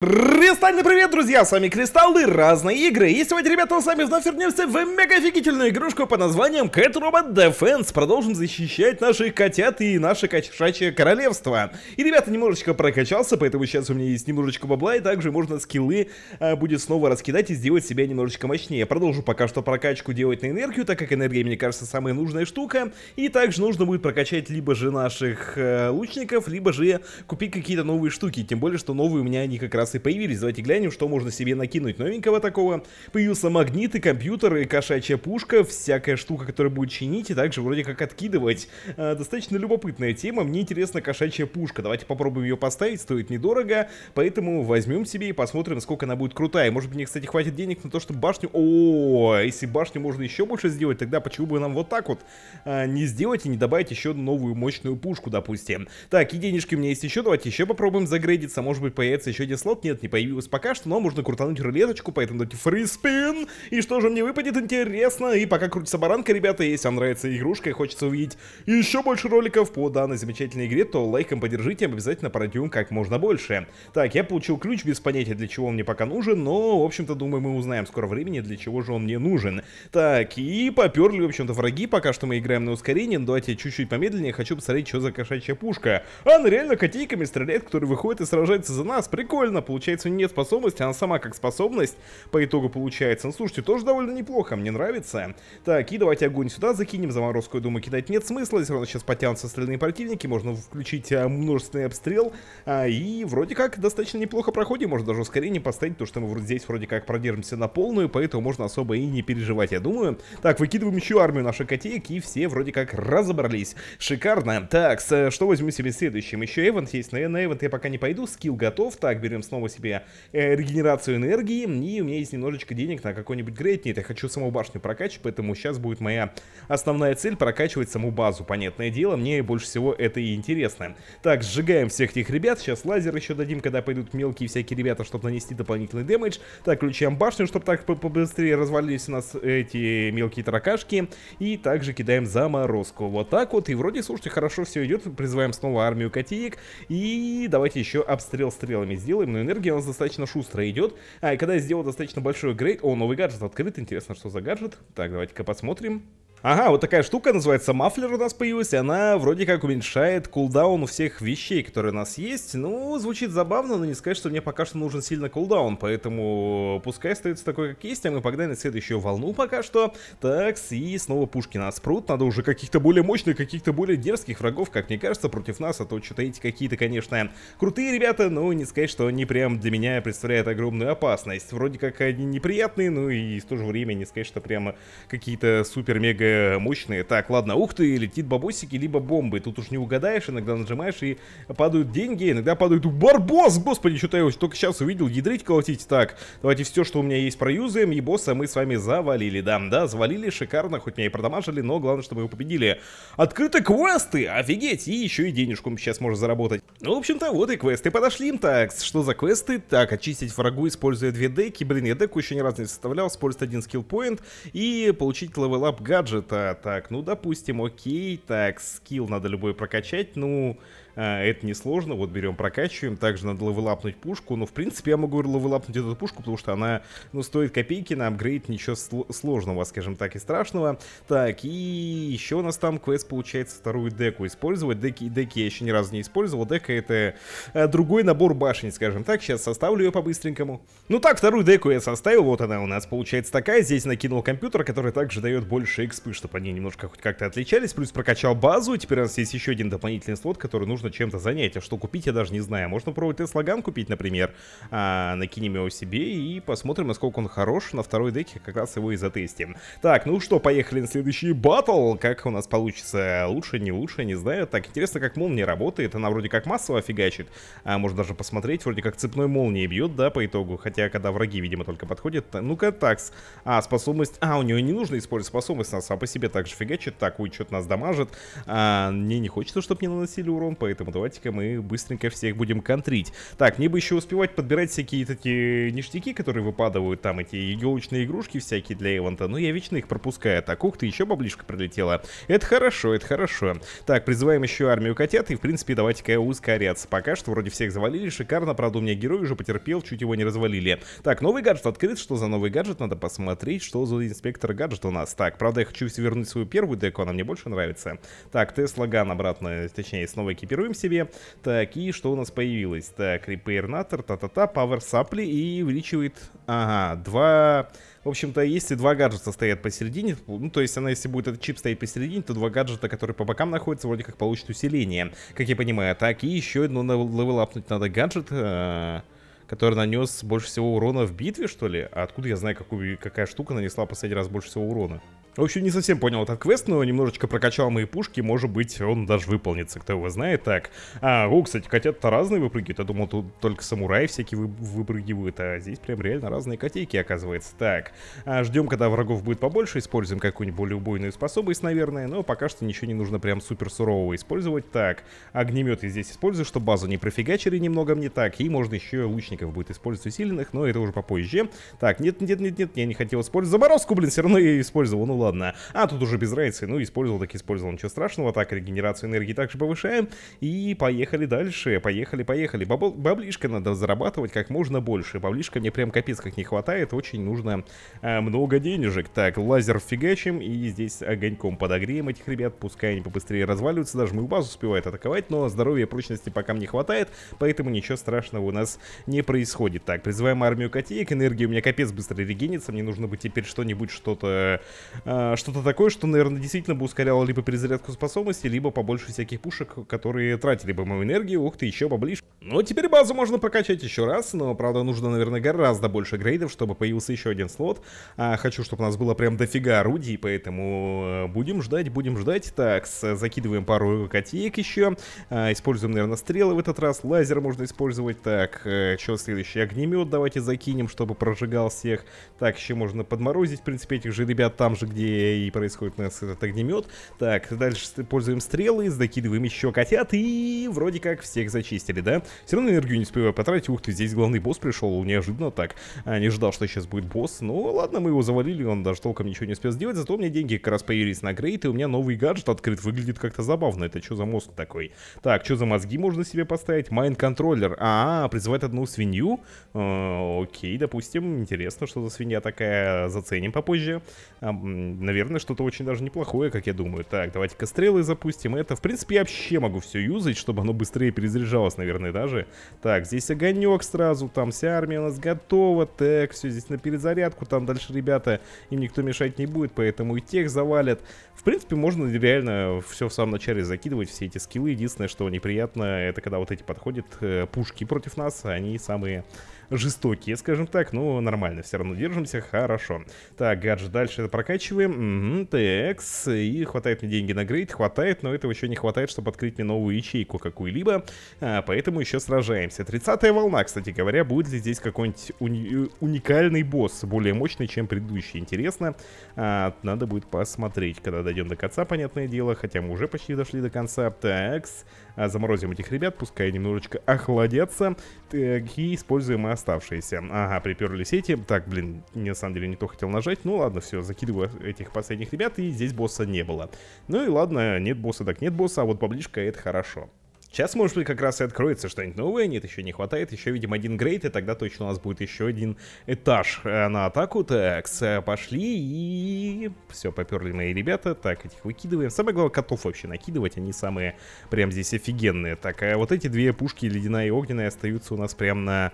Кристальный привет, друзья! С вами Кристаллы, разные игры. И сегодня, ребята, мы с вами вновь вернемся в мега офигительную игрушку под названием Cat Robot Defense. Продолжим защищать наших котят и наше кошачье королевство. И, ребята, немножечко прокачался, поэтому сейчас у меня есть немножечко бабла, и также можно скиллы а, будет снова раскидать и сделать себя немножечко мощнее. Продолжу пока что прокачку делать на энергию, так как энергия, мне кажется, самая нужная штука. И также нужно будет прокачать либо же наших э, лучников, либо же купить какие-то новые штуки. Тем более, что новые у меня они как раз раз и появились. Давайте глянем, что можно себе накинуть новенького такого. Появился магниты, и компьютер, кошачья пушка, всякая штука, которая будет чинить, и также вроде как откидывать. А, достаточно любопытная тема, мне интересна кошачья пушка. Давайте попробуем ее поставить, стоит недорого, поэтому возьмем себе и посмотрим, сколько она будет крутая. Может быть, мне, кстати, хватит денег на то, чтобы башню... О, если башню можно еще больше сделать, тогда почему бы нам вот так вот а, не сделать и не добавить еще новую мощную пушку, допустим. Так, и денежки у меня есть еще, давайте еще попробуем загрейдиться, может быть появится еще один слот вот нет, не появилось пока что, но можно крутануть рулеточку, поэтому дайте фриспин. И что же мне выпадет, интересно. И пока крутится баранка, ребята, если вам нравится игрушка и хочется увидеть еще больше роликов по данной замечательной игре, то лайком поддержите, обязательно пройдем как можно больше. Так, я получил ключ, без понятия для чего он мне пока нужен, но, в общем-то, думаю, мы узнаем скоро времени, для чего же он мне нужен. Так, и поперли, в общем-то, враги, пока что мы играем на ускорение, но давайте чуть-чуть помедленнее, хочу посмотреть, что за кошачья пушка. А, она реально котейками стреляет, который выходит и сражается за нас, прикольно, получается, нет способности, она сама как способность по итогу получается. Ну, слушайте, тоже довольно неплохо, мне нравится. Так, и давайте огонь сюда закинем, заморозку, я думаю, кидать нет смысла, все равно сейчас потянутся остальные противники, можно включить а, множественный обстрел, а, и вроде как достаточно неплохо проходим, можно даже ускорение поставить, потому что мы вроде здесь вроде как продержимся на полную, поэтому можно особо и не переживать, я думаю. Так, выкидываем еще армию наших котеек, и все вроде как разобрались. Шикарно. Так, что возьмем себе следующим? Еще Эвент есть, но на Эвент я пока не пойду, скилл готов. Так, берем снова снова себе э, регенерацию энергии, и у меня есть немножечко денег на какой-нибудь грейд. Нет, я хочу саму башню прокачать, поэтому сейчас будет моя основная цель прокачивать саму базу. Понятное дело, мне больше всего это и интересно. Так, сжигаем всех этих ребят. Сейчас лазер еще дадим, когда пойдут мелкие всякие ребята, чтобы нанести дополнительный дэмэдж. Так, включаем башню, чтобы так побыстрее развалились у нас эти мелкие таракашки. И также кидаем заморозку. Вот так вот. И вроде, слушайте, хорошо все идет. Призываем снова армию котеек. И давайте еще обстрел стрелами сделаем. Но ну энергии, нас достаточно шустро идет. А, и когда я сделал достаточно большой грейд... О, новый гаджет открыт, интересно, что за гаджет. Так, давайте-ка посмотрим. Ага, вот такая штука называется мафлер у нас появилась, и она вроде как уменьшает кулдаун у всех вещей, которые у нас есть. Ну, звучит забавно, но не сказать, что мне пока что нужен сильно кулдаун, поэтому пускай остается такой, как есть, а мы погнали на следующую волну пока что. Такс, и снова пушки нас а прут, надо уже каких-то более мощных, каких-то более дерзких врагов, как мне кажется, против нас, а то что-то эти какие-то, конечно, крутые ребята, но не сказать, что они прям для меня представляют огромную опасность. Вроде как они неприятные, ну и в то же время не сказать, что прямо какие-то супер-мега мощные. Так, ладно, ух ты, летит бабосики, либо бомбы. Тут уж не угадаешь, иногда нажимаешь и падают деньги, иногда падают... Барбос! Господи, что-то я только сейчас увидел, ядрить колотить. Так, давайте все, что у меня есть, проюзаем. И босса мы с вами завалили, да, да, завалили, шикарно, хоть меня и продамажили, но главное, что мы его победили. Открыты квесты, офигеть, и еще и денежку сейчас можно заработать. Ну, в общем-то, вот и квесты подошли. Так, что за квесты? Так, очистить врагу, используя две деки. Блин, я деку еще ни разу не составлял, использовать один скиллпоинт и получить левелап гаджет гаджета. Так, ну допустим, окей, так, скилл надо любой прокачать, ну... А, это несложно, вот берем, прокачиваем. Также надо левелапнуть пушку. Но, в принципе, я могу левелапнуть эту пушку, потому что она, ну, стоит копейки на апгрейд, ничего сложного, скажем так, и страшного. Так, и еще у нас там квест, получается, вторую деку использовать. Деки, деки я еще ни разу не использовал. Дека это э, другой набор башен, скажем так. Сейчас составлю ее по-быстренькому. Ну так, вторую деку я составил. Вот она у нас получается такая. Здесь накинул компьютер, который также дает больше экспы, чтобы они немножко хоть как-то отличались. Плюс прокачал базу. Теперь у нас есть еще один дополнительный слот, который нужно нужно чем-то занять. А что купить, я даже не знаю. Можно попробовать пробовать Теслаган купить, например. А, накинем его себе и посмотрим, насколько он хорош. На второй деке как раз его и затестим. Так, ну что, поехали на следующий батл. Как у нас получится? Лучше, не лучше, не знаю. Так, интересно, как молния работает. Она вроде как массово фигачит. А, можно даже посмотреть, вроде как цепной молнией бьет, да, по итогу. Хотя, когда враги, видимо, только подходят. Ну-ка, такс. А, способность... А, у него не нужно использовать способность, она сама по себе также фигачит. Так, ой, что-то нас дамажит. А, мне не хочется, чтобы не наносили урон, поэтому поэтому давайте-ка мы быстренько всех будем контрить. Так, мне бы еще успевать подбирать всякие такие ништяки, которые выпадывают, там эти елочные игрушки всякие для Эванта, но я вечно их пропускаю. Так, ух ты, еще баблишка прилетела. Это хорошо, это хорошо. Так, призываем еще армию котят, и в принципе давайте-ка ускоряться. Пока что вроде всех завалили, шикарно, правда у меня герой уже потерпел, чуть его не развалили. Так, новый гаджет открыт, что за новый гаджет? Надо посмотреть, что за инспектор гаджет у нас. Так, правда я хочу вернуть свою первую деку, она мне больше нравится. Так, Тесла Ган обратно, точнее снова экипируем Маркируем себе. Так, и что у нас появилось? Так, репейрнатор, та-та-та, power сапли и увеличивает... Ага, два... В общем-то, если два гаджета стоят посередине, ну, то есть она, если будет этот чип стоять посередине, то два гаджета, которые по бокам находятся, вроде как получат усиление, как я понимаю. Так, и еще одно левелапнуть надо гаджет, э, который нанес больше всего урона в битве, что ли? А откуда я знаю, какую, какая штука нанесла последний раз больше всего урона? В общем, не совсем понял этот квест, но немножечко прокачал мои пушки, может быть, он даже выполнится, кто его знает. Так, а, о, кстати, котята-то разные выпрыгивают, я думал, тут только самураи всякие вы выпрыгивают, а здесь прям реально разные котейки, оказывается. Так, а, ждем, когда врагов будет побольше, используем какую-нибудь более убойную способность, наверное, но пока что ничего не нужно прям супер сурового использовать. Так, огнеметы здесь использую, чтобы базу не профигачили немного мне так, и можно еще лучников будет использовать усиленных, но это уже попозже. Так, нет-нет-нет-нет, я не хотел использовать заморозку, блин, все равно я ее использовал, ну ладно ладно. А тут уже без разницы, ну, использовал, так использовал, ничего страшного. Так, регенерацию энергии также повышаем. И поехали дальше, поехали, поехали. Бабл, баблишка надо зарабатывать как можно больше. Баблишка мне прям капец как не хватает, очень нужно э, много денежек. Так, лазер фигачим и здесь огоньком подогреем этих ребят, пускай они побыстрее разваливаются. Даже мою базу успевает атаковать, но здоровья и прочности пока мне хватает, поэтому ничего страшного у нас не происходит. Так, призываем армию котеек, энергия у меня капец быстро регенится, мне нужно бы теперь что-нибудь, что-то... Э, а, что-то такое, что, наверное, действительно бы ускоряло либо перезарядку способности, либо побольше всяких пушек, которые тратили бы мою энергию. Ух ты, еще поближе. Ну, а теперь базу можно прокачать еще раз, но, правда, нужно, наверное, гораздо больше грейдов, чтобы появился еще один слот. А, хочу, чтобы у нас было прям дофига орудий, поэтому э, будем ждать, будем ждать. Так, закидываем пару котеек еще. А, используем, наверное, стрелы в этот раз. Лазер можно использовать. Так, э, что следующий? Огнемет давайте закинем, чтобы прожигал всех. Так, еще можно подморозить, в принципе, этих же ребят там же, где где и происходит у нас этот огнемет. Так, дальше пользуем стрелы, закидываем еще котят и вроде как всех зачистили, да? Все равно энергию не успеваю потратить. Ух ты, здесь главный босс пришел, неожиданно так. А, не ждал, что сейчас будет босс. Ну ладно, мы его завалили, он даже толком ничего не успел сделать. Зато у меня деньги как раз появились на грейд, и у меня новый гаджет открыт. Выглядит как-то забавно. Это что за мозг такой? Так, что за мозги можно себе поставить? Майн-контроллер. А, -а, а, призывает одну свинью? Э -э окей, допустим. Интересно, что за свинья такая. Заценим попозже. Э наверное, что-то очень даже неплохое, как я думаю. Так, давайте-ка запустим. Это, в принципе, я вообще могу все юзать, чтобы оно быстрее перезаряжалось, наверное, даже. Так, здесь огонек сразу, там вся армия у нас готова. Так, все здесь на перезарядку, там дальше ребята, им никто мешать не будет, поэтому и тех завалят. В принципе, можно реально все в самом начале закидывать, все эти скиллы. Единственное, что неприятно, это когда вот эти подходят э, пушки против нас, они самые жестокие, скажем так, но нормально, все равно держимся, хорошо. Так, гаджет дальше прокачиваем. Угу, текс. И хватает мне деньги на грейд, хватает, но этого еще не хватает, чтобы открыть мне новую ячейку какую-либо. А, поэтому еще сражаемся. 30 волна, кстати говоря, будет ли здесь какой-нибудь уни э, уникальный босс, более мощный, чем предыдущий. Интересно, а, надо будет посмотреть, когда дойдем до конца, понятное дело, хотя мы уже почти дошли до конца. Такс, а, заморозим этих ребят, пускай немножечко охладятся. Так, и используем оставшиеся. Ага, приперли сети. Так, блин, на самом деле не то хотел нажать. Ну ладно, все, закидываю этих последних ребят, и здесь босса не было. Ну и ладно, нет босса, так нет босса, а вот поближка это хорошо. Сейчас, может быть, как раз и откроется что-нибудь новое. Нет, еще не хватает. Еще, видимо, один грейд, и тогда точно у нас будет еще один этаж э, на атаку. Так, э, пошли и... Все, поперли мои ребята. Так, этих выкидываем. Самое главное, котов вообще накидывать. Они самые прям здесь офигенные. Так, а вот эти две пушки, ледяная и огненная, остаются у нас прям на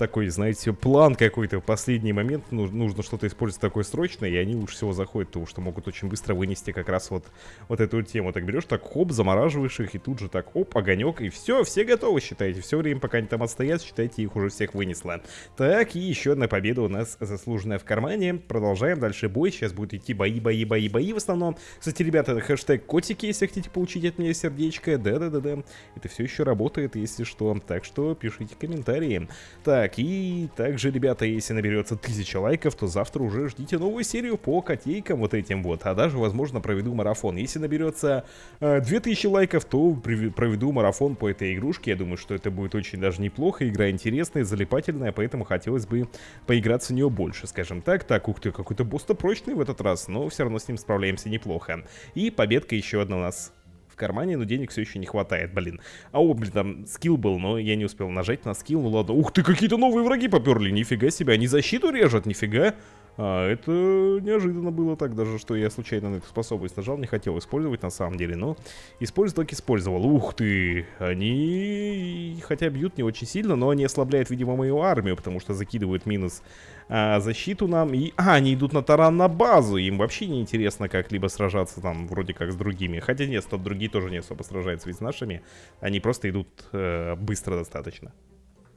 такой, знаете, план какой-то последний момент. Нужно, нужно что-то использовать такое срочное, и они лучше всего заходят, потому что могут очень быстро вынести как раз вот, вот эту тему. Так берешь, так хоп, замораживаешь их, и тут же так оп огонек, и все, все готовы, считайте, Все время, пока они там отстоят, считайте, их уже всех вынесло. Так, и еще одна победа у нас заслуженная в кармане. Продолжаем дальше бой. Сейчас будут идти бои, бои, бои, бои в основном. Кстати, ребята, хэштег котики, если хотите получить от меня сердечко. Да-да-да-да. Это все еще работает, если что. Так что пишите комментарии. Так, так, и также, ребята, если наберется 1000 лайков, то завтра уже ждите новую серию по котейкам вот этим вот. А даже, возможно, проведу марафон. Если наберется э, 2000 лайков, то проведу марафон по этой игрушке. Я думаю, что это будет очень даже неплохо. Игра интересная, залипательная, поэтому хотелось бы поиграться в нее больше, скажем так. Так, ух ты, какой-то босс-то прочный в этот раз, но все равно с ним справляемся неплохо. И победка еще одна у нас кармане, но денег все еще не хватает, блин. А о, блин, там скилл был, но я не успел нажать на скилл, ну ладно. Ух ты, какие-то новые враги поперли, нифига себе, они защиту режут, нифига. А, это неожиданно было так, даже что я случайно на эту способность нажал, не хотел использовать на самом деле, но использовал так использовал. Ух ты! Они, хотя бьют не очень сильно, но они ослабляют, видимо, мою армию, потому что закидывают минус а, защиту нам. И, а, они идут на таран на базу, им вообще не интересно как-либо сражаться там вроде как с другими. Хотя нет, стоп, другие тоже не особо сражаются ведь с нашими, они просто идут э, быстро достаточно.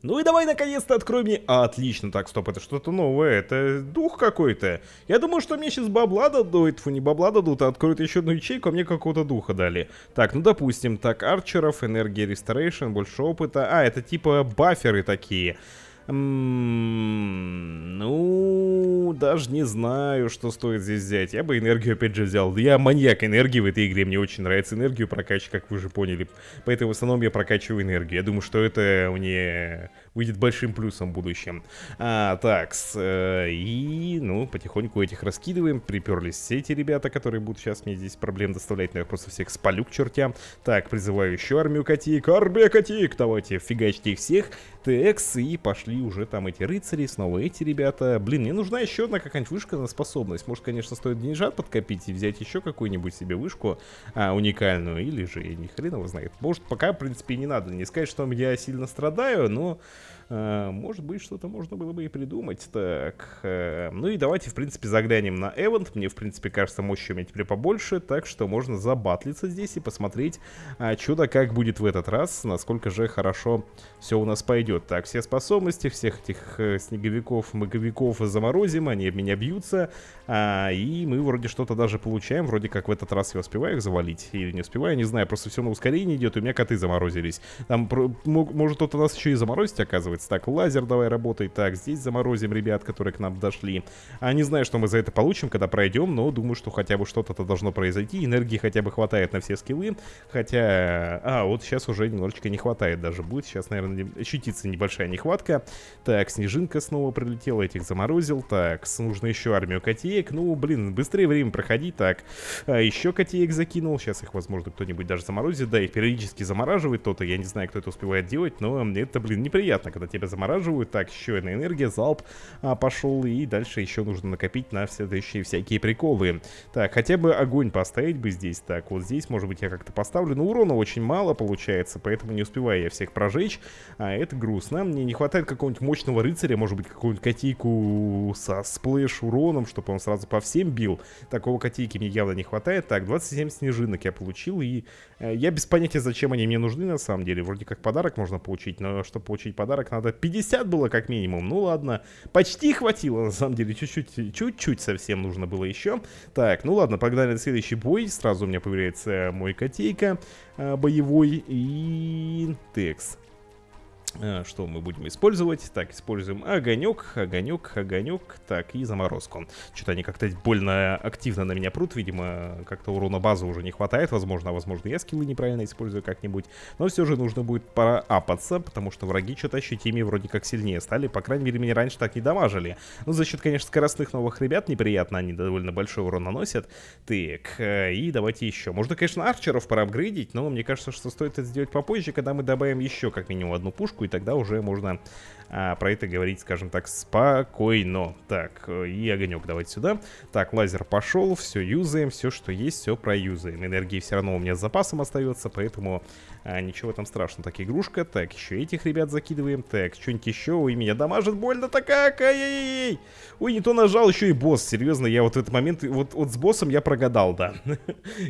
Ну и давай наконец-то открой мне... А, отлично, так, стоп, это что-то новое, это дух какой-то. Я думаю, что мне сейчас бабла дадут, фу, не бабла дадут, а откроют еще одну ячейку, а мне какого-то духа дали. Так, ну допустим, так, арчеров, энергия ресторейшн, больше опыта. А, это типа баферы такие ну, даже не знаю, что стоит здесь взять. Я бы энергию опять же взял. Я маньяк энергии в этой игре. Мне очень нравится энергию прокачивать, как вы уже поняли. Поэтому в основном я прокачиваю энергию. Я думаю, что это мне выйдет большим плюсом в будущем. А, так, с, э, и, ну, потихоньку этих раскидываем. Приперлись все эти ребята, которые будут сейчас мне здесь проблем доставлять. Но я просто всех спалю к чертям. Так, призываю еще армию котик. Армия котик! Давайте, фигачьте их всех. ТХ, и пошли уже там эти рыцари, снова эти ребята. Блин, мне нужна еще одна какая-нибудь вышка на способность. Может, конечно, стоит деньжат подкопить и взять еще какую-нибудь себе вышку а, уникальную. Или же, ни хрен его знает. Может, пока, в принципе, не надо. Не сказать, что я сильно страдаю, но... Э, может быть, что-то можно было бы и придумать. Так, э, ну и давайте, в принципе, заглянем на Эвент. Мне, в принципе, кажется, мощи у меня теперь побольше, так что можно забатлиться здесь и посмотреть, а, чудо как будет в этот раз, насколько же хорошо все у нас пойдет. Так, все способности всех этих э, снеговиков, маговиков заморозим, они об меня бьются, а, и мы вроде что-то даже получаем, вроде как в этот раз я успеваю их завалить или не успеваю, не знаю, просто все на ускорение идет, и у меня коты заморозились. Там может кто-то нас еще и заморозить, а оказывается. Так, лазер давай работай. Так, здесь заморозим ребят, которые к нам дошли. А не знаю, что мы за это получим, когда пройдем, но думаю, что хотя бы что-то-то должно произойти. Энергии хотя бы хватает на все скиллы. Хотя... А, вот сейчас уже немножечко не хватает даже будет. Сейчас, наверное, ощутится небольшая нехватка. Так, снежинка снова прилетела, этих заморозил. Так, нужно еще армию котеек. Ну, блин, быстрее время проходить. Так, а еще котеек закинул. Сейчас их, возможно, кто-нибудь даже заморозит. Да, их периодически замораживает кто-то. Я не знаю, кто это успевает делать, но это, блин, неприятно неприятно, когда тебя замораживают. Так, еще одна энергия, залп а, пошел, и дальше еще нужно накопить на все следующие всякие приколы. Так, хотя бы огонь поставить бы здесь. Так, вот здесь, может быть, я как-то поставлю. Но урона очень мало получается, поэтому не успеваю я всех прожечь. А это грустно. Мне не хватает какого-нибудь мощного рыцаря, может быть, какую-нибудь котейку со сплэш уроном, чтобы он сразу по всем бил. Такого котейки мне явно не хватает. Так, 27 снежинок я получил, и э, я без понятия, зачем они мне нужны на самом деле. Вроде как подарок можно получить, но чтобы получить подарок, подарок надо 50 было как минимум. Ну ладно, почти хватило на самом деле. Чуть-чуть, чуть-чуть совсем нужно было еще. Так, ну ладно, погнали на следующий бой. Сразу у меня появляется мой котейка э, боевой и текст. Э, что мы будем использовать. Так, используем огонек, огонек, огонек, так, и заморозку. Что-то они как-то больно активно на меня прут, видимо, как-то урона базы уже не хватает, возможно, а возможно я скиллы неправильно использую как-нибудь. Но все же нужно будет пора апаться, потому что враги что-то ощутимее вроде как сильнее стали, по крайней мере, меня раньше так не дамажили. Ну, за счет, конечно, скоростных новых ребят неприятно, они довольно большой урон наносят. Так, э, и давайте еще. Можно, конечно, арчеров проапгрейдить, но мне кажется, что стоит это сделать попозже, когда мы добавим еще как минимум одну пушку и тогда уже можно а, про это говорить, скажем так, спокойно. Так, э, и огонек давайте сюда. Так, лазер пошел, все юзаем, все, что есть, все проюзаем. Энергии все равно у меня с запасом остается, поэтому а, ничего там страшного. Так, игрушка, так, еще этих ребят закидываем, так, что-нибудь еще, и меня дамажит больно такая, ай-яй-яй. Ой, не то нажал, еще и босс, серьезно, я вот в этот момент, вот, вот с боссом я прогадал, да.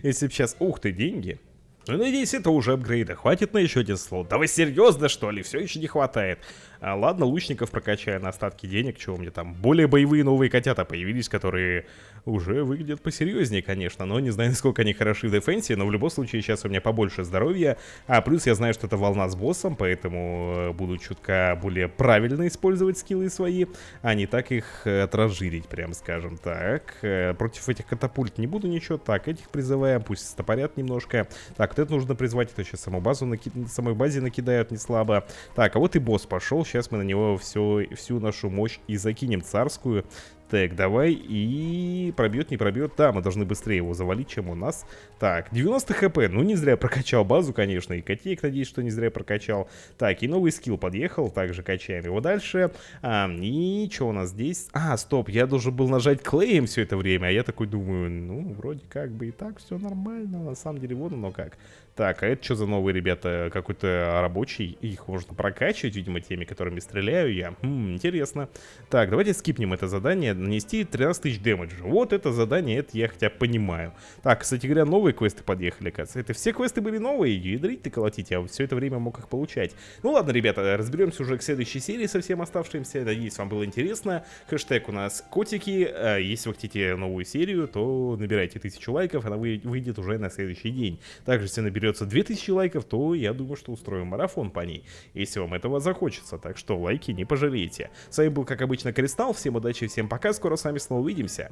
Если бы сейчас, ух ты, деньги. Ну, надеюсь, это уже апгрейда. Хватит на еще один слот. Да вы серьезно, что ли? Все еще не хватает. А, ладно, лучников прокачаю на остатки денег, чего мне там. Более боевые новые котята появились, которые уже выглядят посерьезнее, конечно, но не знаю, насколько они хороши в дефенсе, но в любом случае сейчас у меня побольше здоровья, а плюс я знаю, что это волна с боссом, поэтому э, буду чутка более правильно использовать скиллы свои, а не так их э, отражирить, прям скажем так. Э, против этих катапульт не буду ничего, так, этих призываем, пусть стопорят немножко. Так, вот это нужно призвать, это сейчас саму базу наки... самой базе накидают не слабо. Так, а вот и босс пошел, сейчас мы на него все, всю нашу мощь и закинем царскую. Так, давай и пробьет, не пробьет. Да, мы должны быстрее его завалить, чем у нас. Так, 90 хп. Ну, не зря прокачал базу, конечно. И котеек, надеюсь, что не зря прокачал. Так, и новый скилл подъехал. Также качаем его дальше. А, и что у нас здесь? А, стоп, я должен был нажать клеем все это время. А я такой думаю, ну, вроде как бы и так все нормально. На самом деле, вот оно как. Так, а это что за новые ребята? Какой-то рабочий. Их можно прокачивать, видимо, теми, которыми стреляю я. Хм, интересно. Так, давайте скипнем это задание. Нанести 13 тысяч демеджа. Вот это задание, это я хотя понимаю. Так, кстати говоря, новые квесты подъехали, кажется. Это все квесты были новые. Ядрить ты колотить, я все это время мог их получать. Ну ладно, ребята, разберемся уже к следующей серии со всем оставшимся. Надеюсь, вам было интересно. Хэштег у нас котики. А если вы хотите новую серию, то набирайте тысячу лайков. Она выйдет уже на следующий день. Также все наберите наберется 2000 лайков, то я думаю, что устроим марафон по ней, если вам этого захочется. Так что лайки не пожалеете. С вами был, как обычно, Кристалл. Всем удачи, всем пока. Скоро с вами снова увидимся.